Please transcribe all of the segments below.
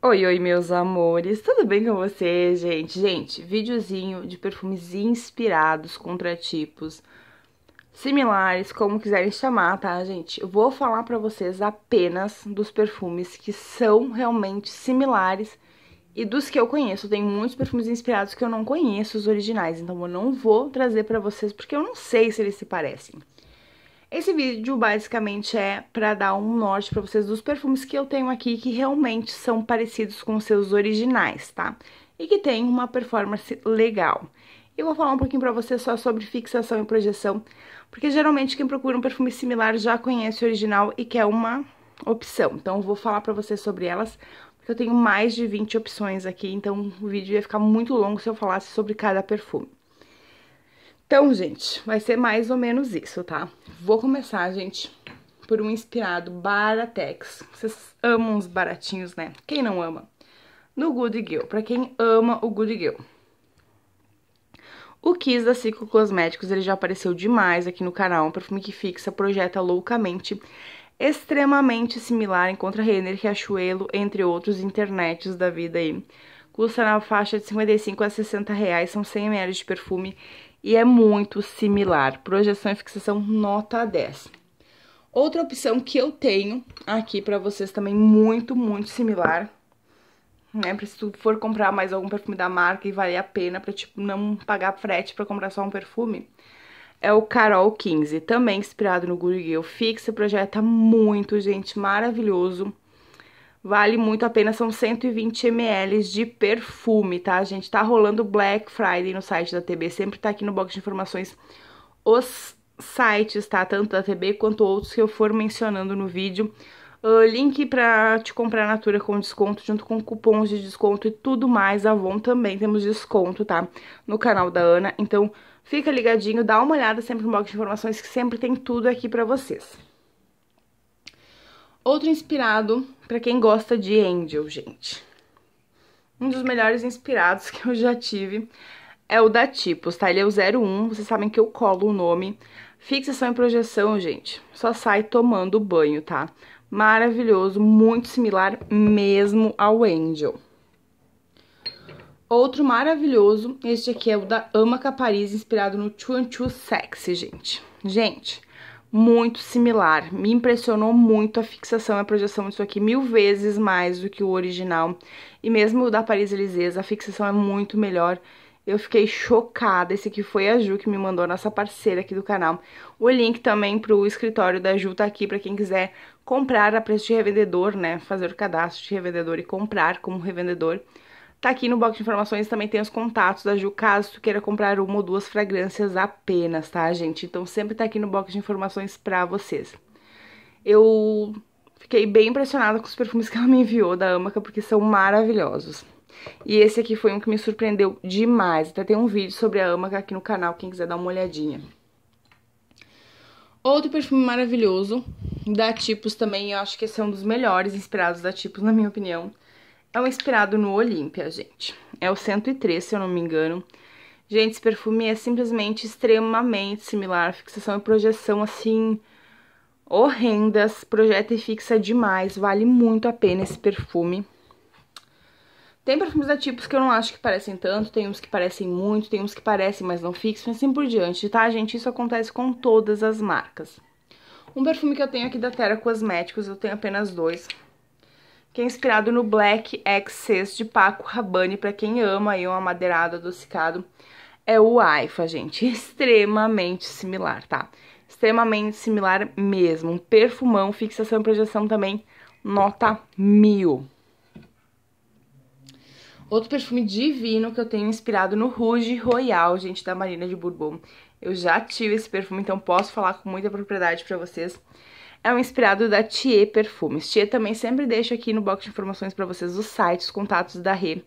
Oi, oi, meus amores, tudo bem com vocês, gente? Gente, videozinho de perfumes inspirados, contratipos, similares, como quiserem chamar, tá, gente? Eu vou falar pra vocês apenas dos perfumes que são realmente similares e dos que eu conheço. Tem muitos perfumes inspirados que eu não conheço os originais, então eu não vou trazer pra vocês porque eu não sei se eles se parecem. Esse vídeo basicamente é para dar um norte para vocês dos perfumes que eu tenho aqui que realmente são parecidos com seus originais, tá? E que tem uma performance legal. Eu vou falar um pouquinho para vocês só sobre fixação e projeção, porque geralmente quem procura um perfume similar já conhece o original e quer uma opção. Então eu vou falar para vocês sobre elas, porque eu tenho mais de 20 opções aqui, então o vídeo ia ficar muito longo se eu falasse sobre cada perfume. Então, gente, vai ser mais ou menos isso, tá? Vou começar, gente, por um inspirado Baratex. Vocês amam os baratinhos, né? Quem não ama? No Good Girl, pra quem ama o Good Girl. O Kiss da Ciclo Cosméticos, ele já apareceu demais aqui no canal, um perfume que fixa, projeta loucamente, extremamente similar, encontra Renner, Riachuelo, entre outros internets da vida aí. Custa na faixa de 55 a 60 reais, são 100ml de perfume e é muito similar. Projeção e fixação nota 10. Outra opção que eu tenho aqui para vocês também muito, muito similar, né? Pra se tu for comprar mais algum perfume da marca e valer a pena pra, tipo, não pagar frete pra comprar só um perfume, é o Carol 15, também inspirado no Gurguil Fixa, projeta muito, gente, maravilhoso. Vale muito a pena, são 120 ml de perfume, tá, gente? Tá rolando Black Friday no site da TB, sempre tá aqui no box de informações os sites, tá? Tanto da TB quanto outros que eu for mencionando no vídeo. Uh, link pra te comprar a Natura com desconto, junto com cupons de desconto e tudo mais. Avon também temos desconto, tá? No canal da Ana. Então, fica ligadinho, dá uma olhada sempre no box de informações que sempre tem tudo aqui pra vocês. Outro inspirado para quem gosta de Angel, gente. Um dos melhores inspirados que eu já tive é o da Tipos, tá? Ele é o 01, vocês sabem que eu colo o nome. Fixação e projeção, gente, só sai tomando banho, tá? Maravilhoso, muito similar mesmo ao Angel. Outro maravilhoso, este aqui é o da Ama Capariz, inspirado no Chuanchu Sexy, gente. Gente, muito similar. Me impressionou muito a fixação e a projeção disso aqui, mil vezes mais do que o original. E mesmo o da Paris Elisez a fixação é muito melhor. Eu fiquei chocada. Esse aqui foi a Ju que me mandou, nossa parceira aqui do canal. O link também pro escritório da Ju tá aqui para quem quiser comprar a preço de revendedor, né? Fazer o cadastro de revendedor e comprar como revendedor. Tá aqui no box de informações também tem os contatos da Ju, caso tu queira comprar uma ou duas fragrâncias apenas, tá, gente? Então sempre tá aqui no box de informações pra vocês. Eu fiquei bem impressionada com os perfumes que ela me enviou da Amaca, porque são maravilhosos. E esse aqui foi um que me surpreendeu demais. Até tem um vídeo sobre a Amaca aqui no canal, quem quiser dar uma olhadinha. Outro perfume maravilhoso da Tipos também, eu acho que esse é um dos melhores inspirados da Tipos, na minha opinião é um inspirado no Olímpia, gente. É o 103, se eu não me engano. Gente, esse perfume é simplesmente extremamente similar. Fixação e projeção, assim, horrendas. Projeta e fixa demais. Vale muito a pena esse perfume. Tem perfumes da tipos que eu não acho que parecem tanto, tem uns que parecem muito, tem uns que parecem, mas não fixam, e assim por diante, tá, gente? Isso acontece com todas as marcas. Um perfume que eu tenho aqui da Terra Cosméticos, eu tenho apenas dois que é inspirado no Black Excess de Paco Rabanne, para quem ama aí um amadeirado adocicado, é o Aifa, gente, extremamente similar, tá? Extremamente similar mesmo, um perfumão, fixação e projeção também, nota mil. Outro perfume divino que eu tenho inspirado no Rouge Royal, gente, da Marina de Bourbon. Eu já tive esse perfume, então posso falar com muita propriedade pra vocês é um inspirado da Thier Perfumes. Thier também sempre deixa aqui no box de informações para vocês os sites, os contatos da Rê.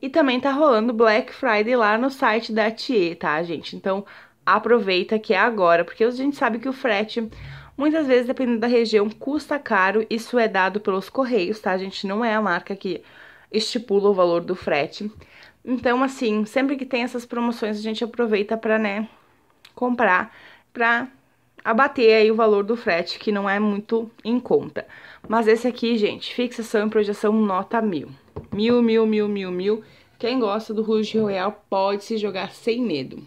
E também tá rolando Black Friday lá no site da Thier, tá, gente? Então aproveita que é agora, porque a gente sabe que o frete Muitas vezes, dependendo da região, custa caro. Isso é dado pelos correios, tá, a gente? Não é a marca que estipula o valor do frete. Então, assim, sempre que tem essas promoções, a gente aproveita para, né, comprar para abater aí o valor do frete, que não é muito em conta. Mas esse aqui, gente, fixação e projeção nota mil. Mil, mil, mil, mil, mil. Quem gosta do Rouge Royal pode se jogar sem medo.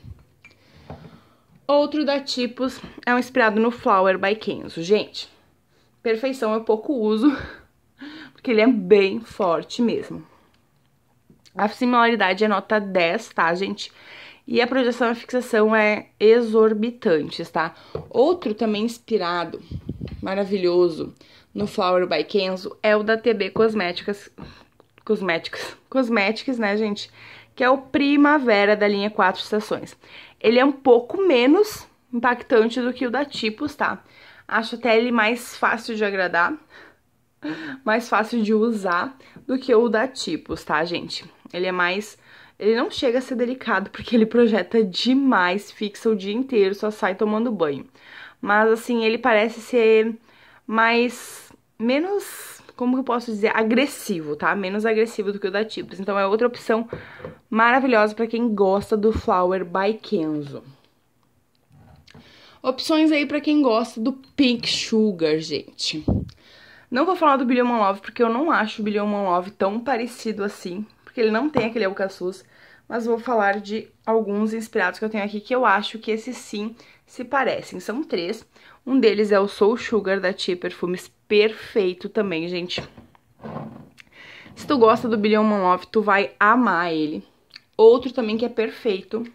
Outro da Tipos é um inspirado no Flower by Kenzo. Gente, perfeição eu pouco uso, porque ele é bem forte mesmo. A similaridade é nota 10, tá, gente? E a projeção a fixação é exorbitante, tá? Outro também inspirado, maravilhoso, no Flower by Kenzo é o da TB Cosméticas. Cosméticas. Cosméticas, né, gente? Que é o Primavera da linha Quatro Estações. Ele é um pouco menos impactante do que o da Tipos, tá? Acho até ele mais fácil de agradar, mais fácil de usar do que o da Tipos, tá, gente? Ele é mais ele não chega a ser delicado porque ele projeta demais, fixa o dia inteiro, só sai tomando banho. Mas assim, ele parece ser mais menos, como que eu posso dizer, agressivo, tá? Menos agressivo do que o da Tips. Então é outra opção maravilhosa para quem gosta do Flower by Kenzo. Opções aí para quem gosta do Pink Sugar, gente. Não vou falar do Billion Love porque eu não acho o Billion Love tão parecido assim porque ele não tem aquele alcaçuz, mas vou falar de alguns inspirados que eu tenho aqui que eu acho que esses sim se parecem. São três. Um deles é o Soul Sugar da Tia Perfumes, perfeito também, gente. Se tu gosta do Billion Man Love, tu vai amar ele. Outro também que é perfeito.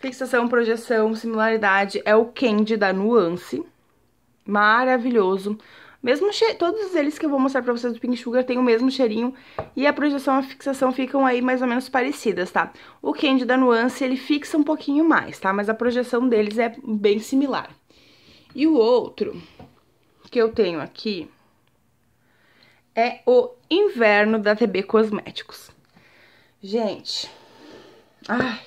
Fixação, projeção, similaridade é o Candy da Nuance. Maravilhoso. Mesmo che... Todos eles que eu vou mostrar pra vocês do Pink Sugar têm o mesmo cheirinho e a projeção e a fixação ficam aí mais ou menos parecidas, tá? O Candy da Nuance, ele fixa um pouquinho mais, tá? Mas a projeção deles é bem similar. E o outro que eu tenho aqui é o Inverno da TB Cosméticos. Gente, ai,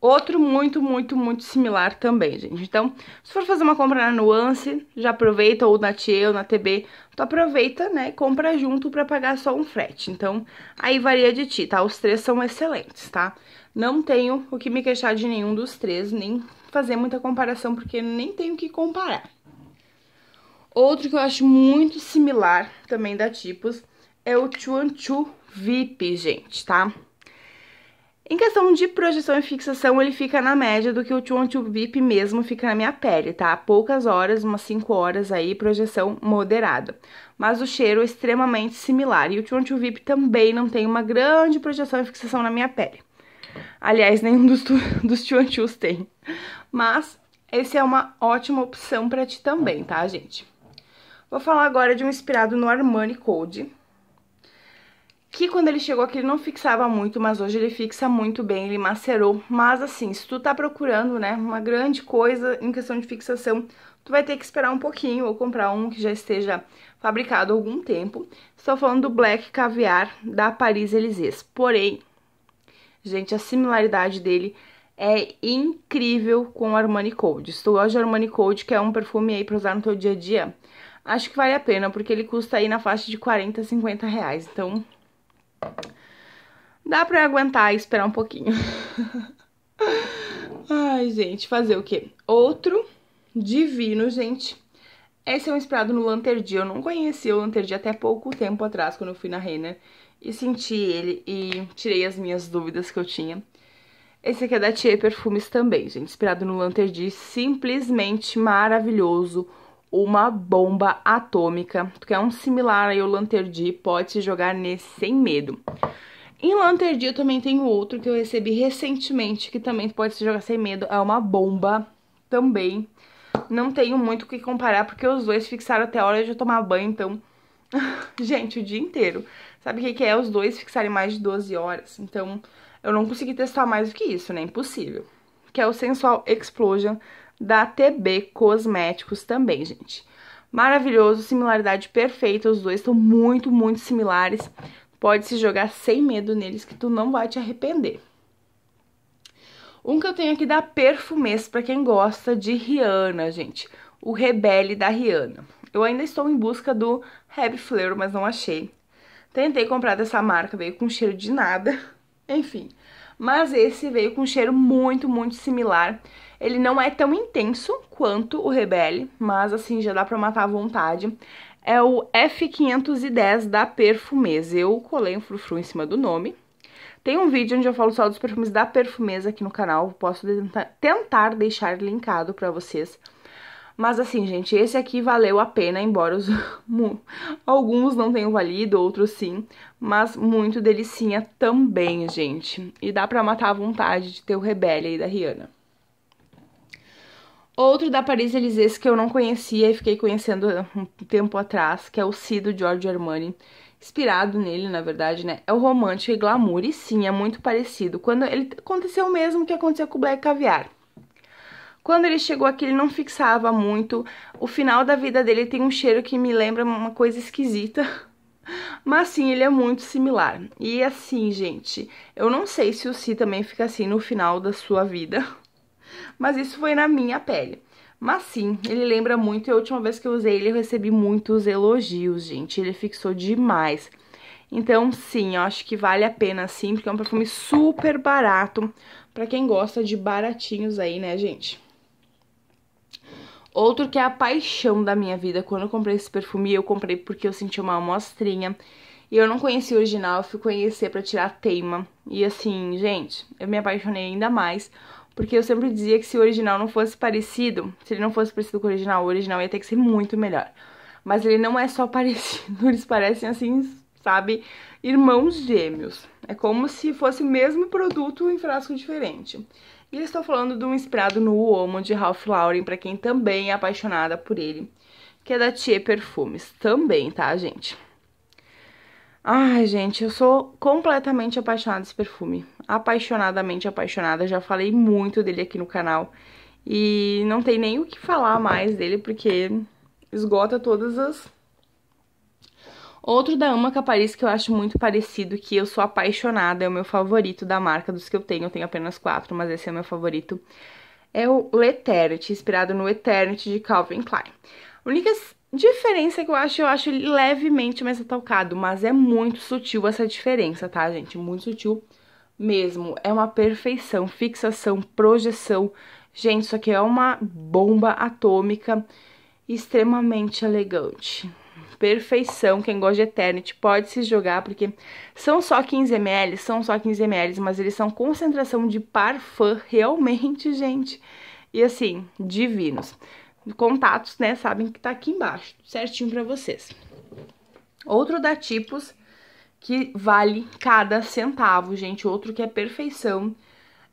Outro muito, muito, muito similar também, gente. Então, se for fazer uma compra na Nuance, já aproveita, ou na Tchê, ou na TB, tu aproveita, né, compra junto pra pagar só um frete. Então, aí varia de ti, tá? Os três são excelentes, tá? Não tenho o que me queixar de nenhum dos três, nem fazer muita comparação, porque nem tenho o que comparar. Outro que eu acho muito similar também da Tipos é o Chuanchu VIP, gente, tá? Em questão de projeção e fixação, ele fica na média do que o Chuan VIP mesmo fica na minha pele, tá? Poucas horas, umas 5 horas aí, projeção moderada. Mas o cheiro é extremamente similar e o Chuan VIP também não tem uma grande projeção e fixação na minha pele. Aliás, nenhum dos, tu, dos tem. Mas esse é uma ótima opção para ti também, tá, gente? Vou falar agora de um inspirado no Armani Code, que quando ele chegou aqui ele não fixava muito, mas hoje ele fixa muito bem, ele macerou. Mas assim, se tu tá procurando, né, uma grande coisa em questão de fixação, tu vai ter que esperar um pouquinho ou comprar um que já esteja fabricado há algum tempo. Estou falando do Black Caviar da Paris Elysées. Porém, gente, a similaridade dele é incrível com o Armani Code. Estou hoje Armani Code, que é um perfume aí para usar no teu dia a dia. Acho que vale a pena, porque ele custa aí na faixa de 40, 50 reais. Então, Dá pra aguentar e esperar um pouquinho. Ai, gente, fazer o quê? Outro divino, gente. Esse é um inspirado no Lanterdi. Eu não conhecia o Lanterdi até pouco tempo atrás, quando eu fui na Renner. E senti ele e tirei as minhas dúvidas que eu tinha. Esse aqui é da Tia Perfumes também, gente. Inspirado no Lanterdi. Simplesmente maravilhoso. Maravilhoso uma bomba atômica, que é um similar aí ao Lanterdi, pode se jogar nesse sem medo. Em Lanterdi eu também tenho outro que eu recebi recentemente, que também pode se jogar sem medo, é uma bomba também. Não tenho muito o que comparar, porque os dois fixaram até a hora de eu tomar banho, então... Gente, o dia inteiro. Sabe o que, que é os dois fixarem mais de 12 horas? Então, eu não consegui testar mais do que isso, né? Impossível. Que é o Sensual Explosion da TB Cosméticos também, gente. Maravilhoso, similaridade perfeita, os dois estão muito, muito similares. Pode se jogar sem medo neles que tu não vai te arrepender. Um que eu tenho aqui da Perfumês, para quem gosta de Rihanna, gente. O Rebelde da Rihanna. Eu ainda estou em busca do Happy Flair, mas não achei. Tentei comprar dessa marca, veio com cheiro de nada. Enfim, mas esse veio com um cheiro muito, muito similar. Ele não é tão intenso quanto o Rebelle, mas assim já dá pra matar à vontade. É o F510 da Perfumeza. Eu colei um frufru em cima do nome. Tem um vídeo onde eu falo só dos perfumes da Perfumeza aqui no canal. Posso tentar deixar linkado pra vocês. Mas assim, gente, esse aqui valeu a pena, embora os... alguns não tenham valido, outros sim. Mas muito delicinha também, gente. E dá pra matar a vontade de ter o Rebelle aí da Rihanna. Outro da Paris Elysée que eu não conhecia e fiquei conhecendo um tempo atrás, que é o Cido Giorgio Armani. Inspirado nele, na verdade, né? É o romântico e glamour, e sim, é muito parecido. Quando ele aconteceu o mesmo que aconteceu com o Black Caviar. Quando ele chegou aqui, ele não fixava muito. O final da vida dele tem um cheiro que me lembra uma coisa esquisita. Mas sim, ele é muito similar. E assim, gente, eu não sei se o Si também fica assim no final da sua vida. Mas isso foi na minha pele. Mas sim, ele lembra muito e a última vez que eu usei ele eu recebi muitos elogios, gente. Ele fixou demais. Então sim, eu acho que vale a pena sim, porque é um perfume super barato. Pra quem gosta de baratinhos aí, né, gente? Outro que é a paixão da minha vida. Quando eu comprei esse perfume, eu comprei porque eu senti uma amostrinha. E eu não conheci o original, eu fui conhecer pra tirar teima. E assim, gente, eu me apaixonei ainda mais. Porque eu sempre dizia que se o original não fosse parecido, se ele não fosse parecido com o original, o original ia ter que ser muito melhor. Mas ele não é só parecido, eles parecem assim, sabe, irmãos gêmeos. É como se fosse o mesmo produto em frasco diferente. E eu estou falando de um inspirado no Uomo de Ralph Lauren, para quem também é apaixonada por ele, que é da Thier Perfumes, também, tá, gente? Ai, gente, eu sou completamente apaixonada desse perfume. Apaixonadamente apaixonada, já falei muito dele aqui no canal. E não tem nem o que falar mais dele, porque esgota todas as... Outro da Ama Caparis que eu acho muito parecido, que eu sou apaixonada, é o meu favorito da marca, dos que eu tenho, eu tenho apenas quatro, mas esse é o meu favorito, é o L'Eternity, inspirado no Eternity de Calvin Klein. A única Diferença que eu acho, eu acho levemente mais atalcado, mas é muito sutil essa diferença, tá, gente? Muito sutil mesmo. É uma perfeição, fixação, projeção. Gente, isso aqui é uma bomba atômica extremamente elegante. Perfeição, quem gosta de Eternity pode se jogar, porque são só 15 ml, são só 15 ml, mas eles são concentração de parfum, realmente, gente. E assim, divinos contatos, né, sabem que tá aqui embaixo, certinho para vocês. Outro da Tipos, que vale cada centavo, gente, outro que é perfeição,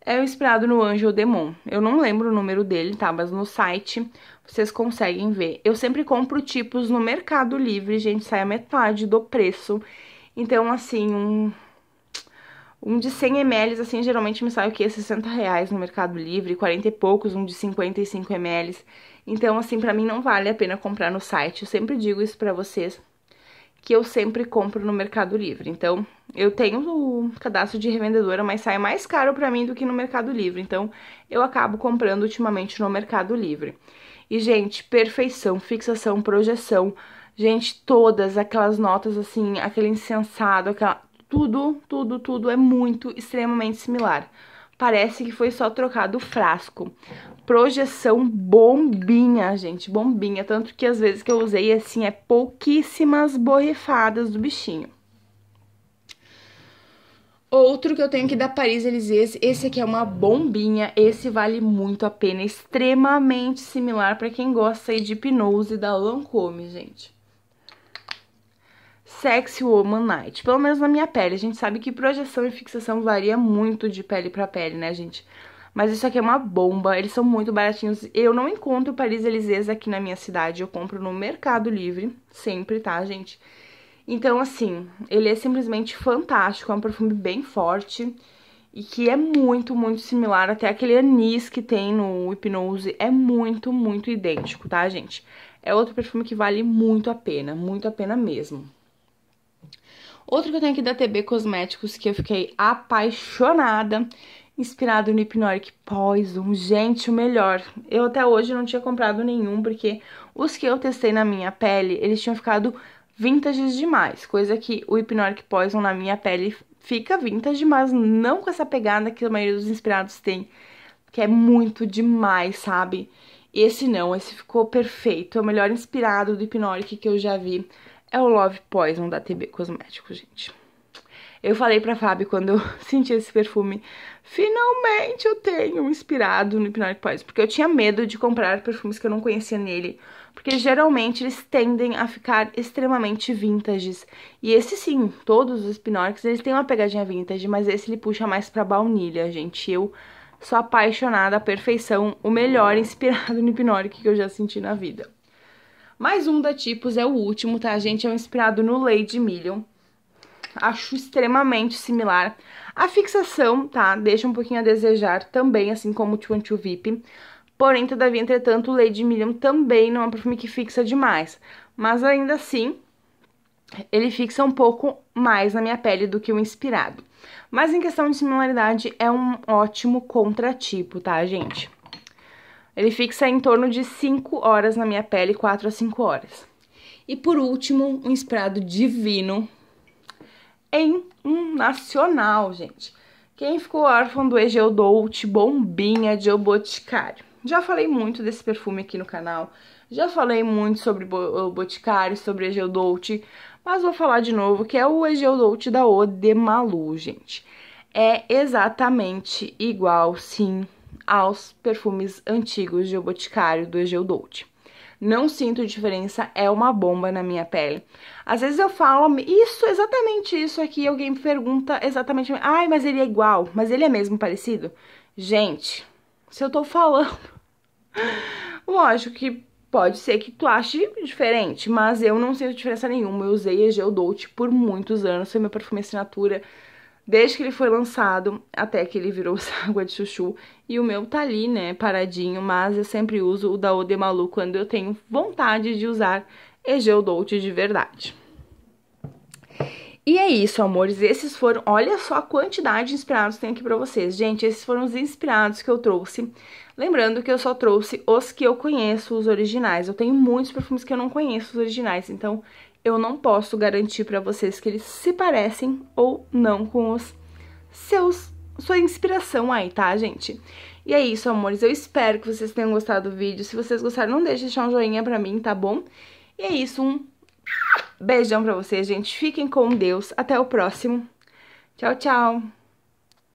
é o inspirado no Angel Demon. Eu não lembro o número dele, tá, mas no site vocês conseguem ver. Eu sempre compro tipos no Mercado Livre, gente, sai a metade do preço. Então, assim, um, um de 100 ml, assim, geralmente me sai o quê? 60 reais no Mercado Livre, 40 e poucos, um de 55 ml. Então, assim, para mim não vale a pena comprar no site. Eu sempre digo isso para vocês, que eu sempre compro no Mercado Livre. Então, eu tenho o cadastro de revendedora, mas sai mais caro para mim do que no Mercado Livre. Então, eu acabo comprando ultimamente no Mercado Livre. E, gente, perfeição, fixação, projeção, gente, todas aquelas notas assim, aquele incensado, aquela... tudo, tudo, tudo é muito extremamente similar. Parece que foi só trocado o frasco projeção bombinha, gente, bombinha. Tanto que as vezes que eu usei, assim, é pouquíssimas borrifadas do bichinho. Outro que eu tenho aqui da Paris Elise, esse aqui é uma bombinha, esse vale muito a pena, extremamente similar para quem gosta aí de hipnose da Lancôme, gente. Sexy Woman Night, pelo menos na minha pele, a gente sabe que projeção e fixação varia muito de pele para pele, né, gente? Mas isso aqui é uma bomba, eles são muito baratinhos. Eu não encontro Paris Elysées aqui na minha cidade, eu compro no Mercado Livre, sempre, tá, gente? Então, assim, ele é simplesmente fantástico, é um perfume bem forte e que é muito, muito similar. Até aquele anis que tem no hipnose é muito, muito idêntico, tá, gente? É outro perfume que vale muito a pena, muito a pena mesmo. Outro que eu tenho aqui da TB Cosméticos que eu fiquei apaixonada inspirado no Hipnoric Poison. Gente, o melhor. Eu até hoje não tinha comprado nenhum, porque os que eu testei na minha pele, eles tinham ficado vintages demais. Coisa que o Hipnoric Poison na minha pele fica vintage, mas não com essa pegada que a maioria dos inspirados tem. Que é muito demais, sabe? Esse não, esse ficou perfeito. É o melhor inspirado do Hipnoric que eu já vi. É o Love Poison da TB Cosméticos, gente. Eu falei pra Fábio quando eu senti esse perfume, finalmente eu tenho inspirado no Hypnotic Poison, porque eu tinha medo de comprar perfumes que eu não conhecia nele, porque geralmente eles tendem a ficar extremamente vintages. E esse sim, todos os Hypnotics, eles têm uma pegadinha vintage, mas esse ele puxa mais pra baunilha, gente. Eu sou apaixonada, à perfeição, o melhor inspirado no Hypnotic que eu já senti na vida. Mais um da Tipos é o último, tá, gente? É um inspirado no Lady Million acho extremamente similar. A fixação, tá, deixa um pouquinho a desejar também, assim como o 212 VIP. Porém, todavia, entretanto, o Lady Million também não é um perfume que fixa demais. Mas ainda assim, ele fixa um pouco mais na minha pele do que o inspirado. Mas em questão de similaridade, é um ótimo contratipo, tá, gente? Ele fixa em torno de 5 horas na minha pele, 4 a 5 horas. E por último, um inspirado divino, em um nacional, gente. Quem ficou órfão do Egeu Dolt Bombinha de O Boticário? Já falei muito desse perfume aqui no canal, já falei muito sobre o Boticário, sobre Egeu Dolt, mas vou falar de novo que é o Egeu Dolt da Ode Malu, gente. É exatamente igual, sim, aos perfumes antigos de O Boticário do Egeu Dolt não sinto diferença, é uma bomba na minha pele. Às vezes eu falo isso, exatamente isso aqui, alguém pergunta exatamente, ai, mas ele é igual, mas ele é mesmo parecido? Gente, se eu tô falando, lógico que pode ser que tu ache diferente, mas eu não sinto diferença nenhuma. Eu usei a Gel Dolce por muitos anos, foi meu perfume assinatura desde que ele foi lançado até que ele virou água de chuchu. E o meu tá ali, né, paradinho, mas eu sempre uso o da Odemalu quando eu tenho vontade de usar Egeu Dolt de verdade. E é isso, amores. Esses foram, olha só a quantidade de inspirados que tem aqui pra vocês. Gente, esses foram os inspirados que eu trouxe. Lembrando que eu só trouxe os que eu conheço, os originais. Eu tenho muitos perfumes que eu não conheço os originais, então eu não posso garantir para vocês que eles se parecem ou não com os seus sua inspiração aí, tá, gente? E é isso, amores. Eu espero que vocês tenham gostado do vídeo. Se vocês gostaram, não deixe de deixar um joinha pra mim, tá bom? E é isso, um beijão pra vocês, gente. Fiquem com Deus. Até o próximo. Tchau, tchau.